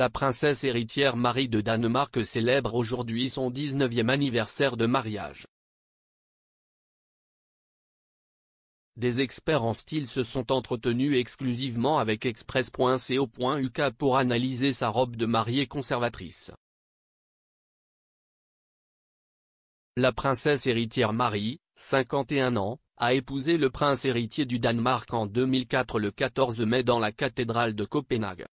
La princesse héritière Marie de Danemark célèbre aujourd'hui son 19e anniversaire de mariage. Des experts en style se sont entretenus exclusivement avec express.co.uk pour analyser sa robe de mariée conservatrice. La princesse héritière Marie, 51 ans, a épousé le prince héritier du Danemark en 2004 le 14 mai dans la cathédrale de Copenhague.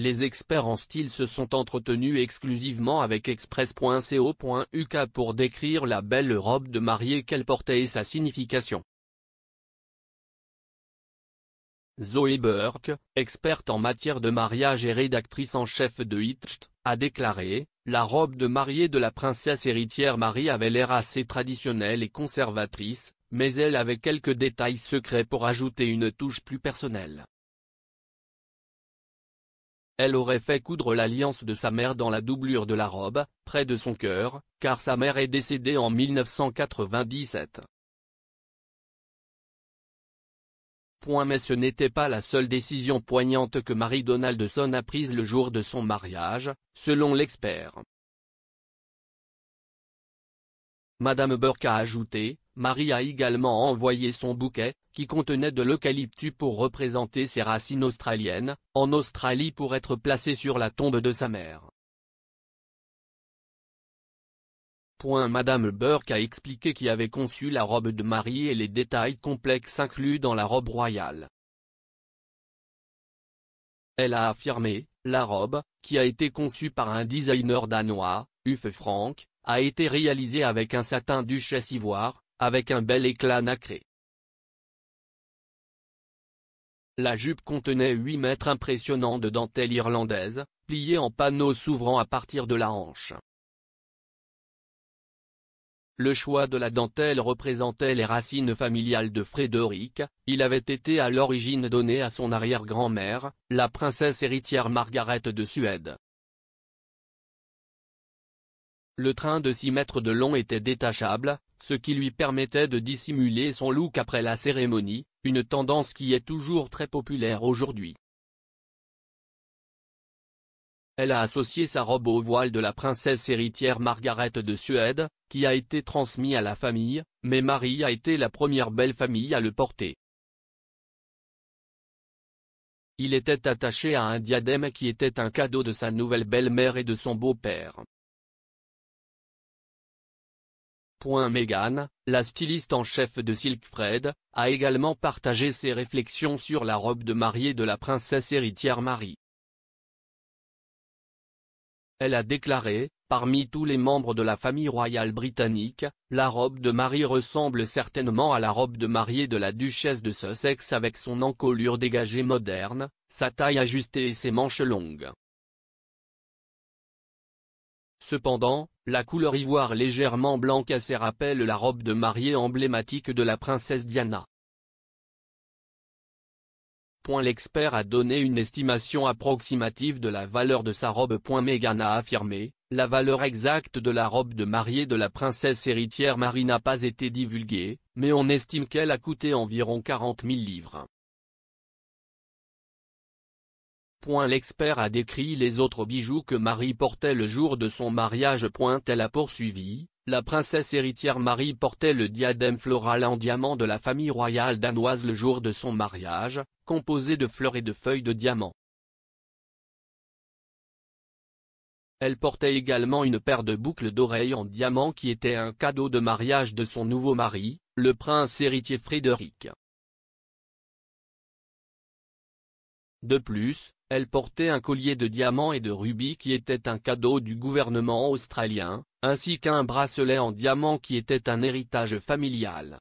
Les experts en style se sont entretenus exclusivement avec express.co.uk pour décrire la belle robe de mariée qu'elle portait et sa signification. Zoé Burke, experte en matière de mariage et rédactrice en chef de Hitcht, a déclaré, la robe de mariée de la princesse héritière Marie avait l'air assez traditionnelle et conservatrice, mais elle avait quelques détails secrets pour ajouter une touche plus personnelle. Elle aurait fait coudre l'alliance de sa mère dans la doublure de la robe, près de son cœur, car sa mère est décédée en 1997. Point mais ce n'était pas la seule décision poignante que Marie Donaldson a prise le jour de son mariage, selon l'expert. Madame Burke a ajouté, Marie a également envoyé son bouquet, qui contenait de l'eucalyptus pour représenter ses racines australiennes, en Australie pour être placé sur la tombe de sa mère. Point Madame Burke a expliqué qui avait conçu la robe de Marie et les détails complexes inclus dans la robe royale. Elle a affirmé, la robe, qui a été conçue par un designer danois, Uffe Frank, a été réalisée avec un satin duchesse ivoire, avec un bel éclat nacré. La jupe contenait 8 mètres impressionnants de dentelle irlandaise, pliée en panneaux s'ouvrant à partir de la hanche. Le choix de la dentelle représentait les racines familiales de Frédéric, il avait été à l'origine donné à son arrière-grand-mère, la princesse héritière Margaret de Suède. Le train de 6 mètres de long était détachable, ce qui lui permettait de dissimuler son look après la cérémonie, une tendance qui est toujours très populaire aujourd'hui. Elle a associé sa robe au voile de la princesse héritière Margaret de Suède, qui a été transmis à la famille, mais Marie a été la première belle famille à le porter. Il était attaché à un diadème qui était un cadeau de sa nouvelle belle-mère et de son beau-père. Meghan, la styliste en chef de Fred, a également partagé ses réflexions sur la robe de mariée de la princesse héritière Marie. Elle a déclaré, parmi tous les membres de la famille royale britannique, la robe de Marie ressemble certainement à la robe de mariée de la duchesse de Sussex avec son encolure dégagée moderne, sa taille ajustée et ses manches longues. Cependant, la couleur ivoire légèrement blanc cassé rappelle la robe de mariée emblématique de la princesse Diana. L'expert a donné une estimation approximative de la valeur de sa robe. Point a affirmé, la valeur exacte de la robe de mariée de la princesse héritière Marie n'a pas été divulguée, mais on estime qu'elle a coûté environ 40 000 livres. L'expert a décrit les autres bijoux que Marie portait le jour de son mariage. Elle a poursuivi, la princesse héritière Marie portait le diadème floral en diamant de la famille royale danoise le jour de son mariage, composé de fleurs et de feuilles de diamant. Elle portait également une paire de boucles d'oreilles en diamant qui était un cadeau de mariage de son nouveau mari, le prince héritier Frédéric. De plus, elle portait un collier de diamants et de rubis qui était un cadeau du gouvernement australien, ainsi qu'un bracelet en diamant qui était un héritage familial.